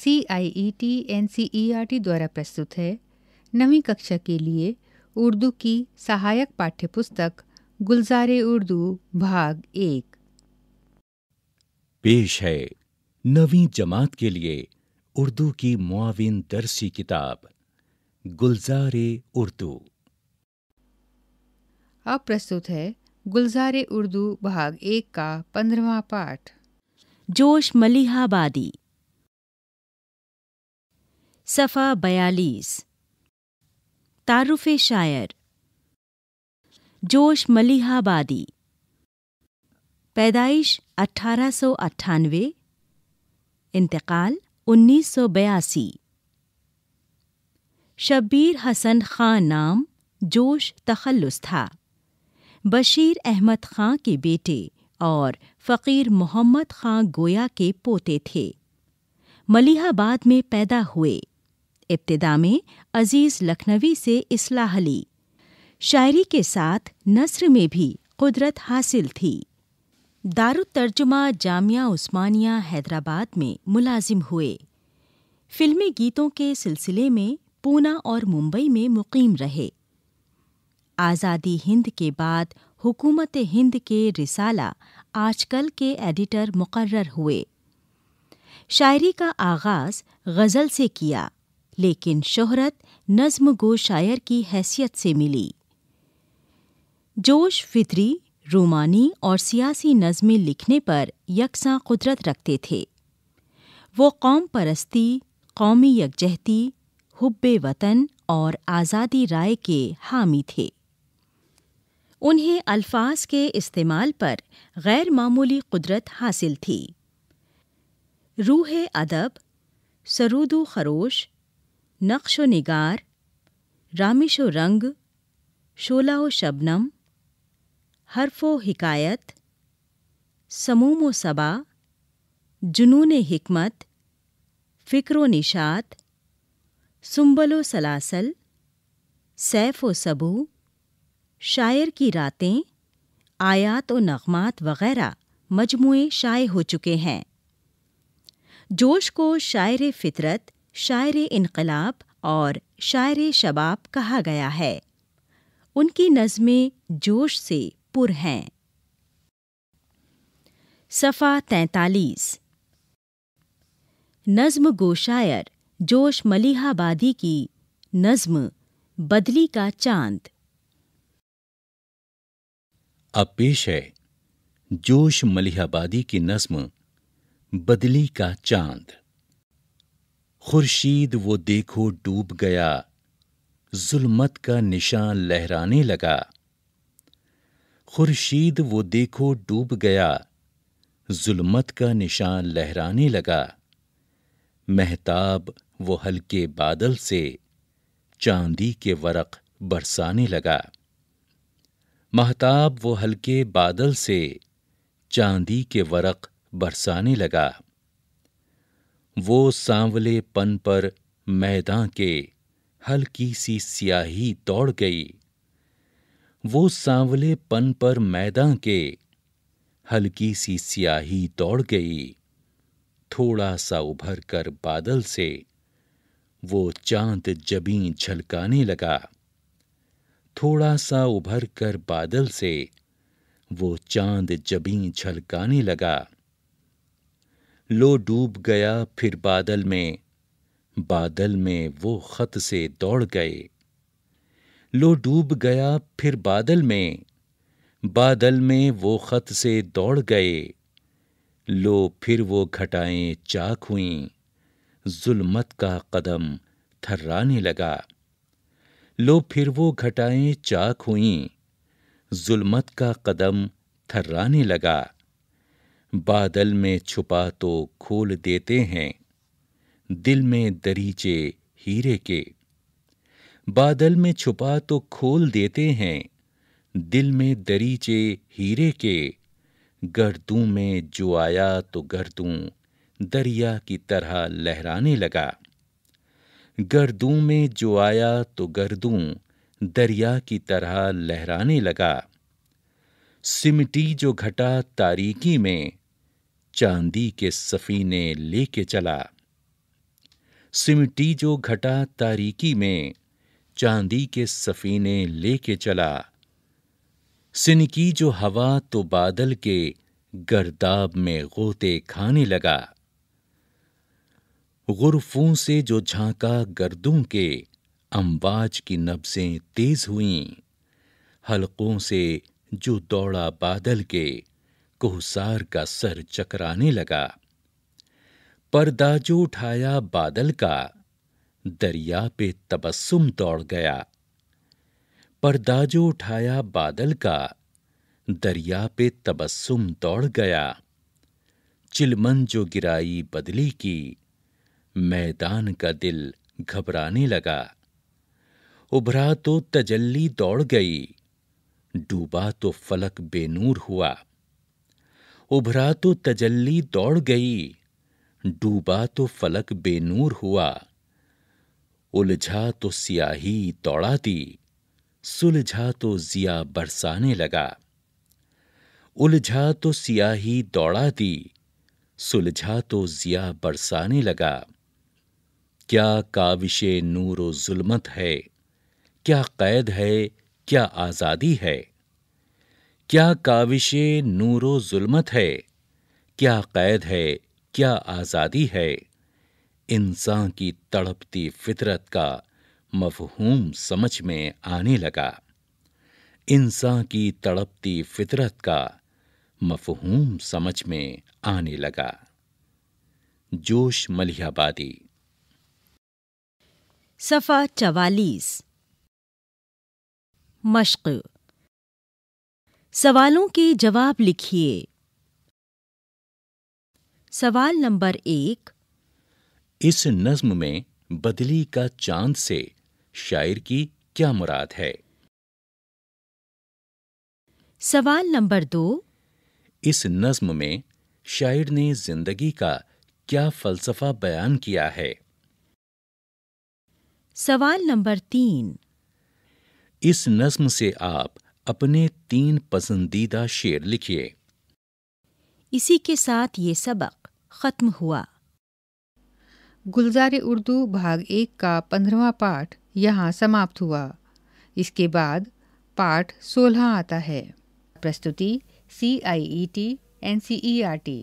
C I E T N C E R T द्वारा प्रस्तुत है नवी कक्षा के लिए उर्दू की सहायक पाठ्य पुस्तक गुलजार उर्दू भाग एक पेश है नवी जमात के लिए उर्दू की मुआविन दर्सी किताब गुलजार उर्दू अब प्रस्तुत है गुलजार उर्दू भाग एक का पंद्रवा पाठ जोश मलिहाबादी सफ़ा बयालीस तारुफ़ शायर जोश मलिहाबादी पैदाइश अठारह सौ अट्ठानवे इंतकाल उन्नीस सौ बयासी शब्बीर हसन खां नाम जोश तखल्लुस था बशीर अहमद खां के बेटे और फ़कीर मोहम्मद खां गोया के पोते थे मलिहाबाद में पैदा हुए इब्तदा में अजीज़ लखनवी से इसलाह ली शायरी के साथ नसर में भी कुदरत हासिल थी दारुतर्जुमा जामिया उस्मानिया हैदराबाद में मुलाजिम हुए फिल्मी गीतों के सिलसिले में पूना और मुंबई में मुकीम रहे आज़ादी हिंद के बाद हुकूमत हिंद के रिसाला आजकल के एडिटर मुकर्र हुए शायरी का आगाज़ गज़ल से किया लेकिन शोहरत नज्म गो शायर की हैसियत से मिली जोश फित्री रूमानी और सियासी नज़में लिखने पर यकसा कुदरत रखते थे वो कौम परस्ती कौमी यकजहती हुब वतन और आज़ादी राय के हामी थे उन्हें अल्फाज के इस्तेमाल पर गैर मामूली कुदरत हासिल थी रूह अदब सरूदो खरोश नक्श निगार रामिशो रंग शोलाओ शबनम हरफो हिकायत समूम सबा जुनून हिकमत फ़िक्र निशात सुम्बलो सलासल सैफ़ व सबू शायर की रातें आयात व नगमात वग़ैरह मजमू शाये हो चुके हैं जोश को शायर फ़ितरत शायर इनकलाब और शायर शबाब कहा गया है उनकी नज़में जोश से पुर हैं सफ़ा तैतालीस नज्म गो शायर जोश मलिहाबादी की नज्म बदली का चांद अब पेश है जोश मलिहाबादी की नज्म बदली का चांद खुर्शीद वो देखो डूब गया जुल्मत का निशान लहराने लगा खुर्शीद वो देखो डूब गया जुल्मत का निशान लहराने लगा महताब वो हल्के बादल से चांदी के वरक बरसाने लगा महताब वो हल्के बादल से चांदी के वरक बरसाने लगा वो सांवले पन पर मैदान के हल्की सी स्याही दौड़ गई वो सांवले पन पर मैदान के हल्की सी स्याही दौड़ गई थोड़ा सा उभर कर बादल से वो चांद जबी झलकाने लगा थोड़ा सा उभर कर बादल से वो चांद जबी झलकाने लगा लो डूब गया फिर बादल में बादल में वो खत से दौड़ गए लो डूब गया फिर बादल में बादल में वो खत से दौड़ गए लो फिर वो घटाएं चाक हुई जुल्मत का कदम थर्राने लगा लो फिर वो घटाएं चाक हुई जुल्मत का कदम थर्राने लगा बादल में छुपा तो खोल देते हैं दिल में दरीचे हीरे के बादल में छुपा तो खोल देते हैं दिल में दरीचे हीरे के गर्दू में जो आया तो गर्दू दरिया की तरह लहराने लगा गर्दू में जो आया तो गर्दू दरिया की तरह लहराने लगा सिमटी जो घटा तारीकी में चांदी के सफीने लेके चला सिमटी जो घटा तारीकी में चांदी के सफीने लेके चला सिनकी जो हवा तो बादल के गर्दाब में गोते खाने लगा गुरफों से जो झांका गर्दों के अम्बाज की नब्जें तेज हुईं हलकों से जो दौड़ा बादल के कोहसार का सर चकराने लगा पर्दा जो उठाया बादल का दरिया पे तबस्सुम दौड़ गया पर्दा जो उठाया बादल का दरिया पे तबस्सुम दौड़ गया चिलमन जो गिराई बदली की मैदान का दिल घबराने लगा उभरा तो तजल्ली दौड़ गई डूबा तो फलक बेनूर हुआ उभरा तो तजल्ली दौड़ गई डूबा तो फलक बेनूर हुआ उलझा तो सियाही दौड़ा दी सुलझा तो जिया बरसाने लगा उलझा तो सियाही दौड़ा दी सुलझा तो जिया बरसाने लगा क्या काविश नूर जुलमत है क्या कैद है क्या आज़ादी है क्या काविश नूरो जुलमत है क्या कैद है क्या आज़ादी है इंसान की तड़पती फितरत का मफहूम समझ में आने लगा इंसान की तड़पती फितरत का मफहूम समझ में आने लगा जोश मलियाबादी सफ़ा चवालीस मश्क़ सवालों के जवाब लिखिए सवाल नंबर एक इस नज्म में बदली का चांद से शायर की क्या मुराद है सवाल नंबर दो इस नज्म में शायर ने जिंदगी का क्या फलसफा बयान किया है सवाल नंबर तीन इस नज्म से आप अपने तीन पसंदीदा शेर लिखिए इसी के साथ ये सबक ख़त्म हुआ गुलजार उर्दू भाग एक का पंद्रवा पाठ यहाँ समाप्त हुआ इसके बाद पाठ सोलह आता है प्रस्तुति C I E T N C E R T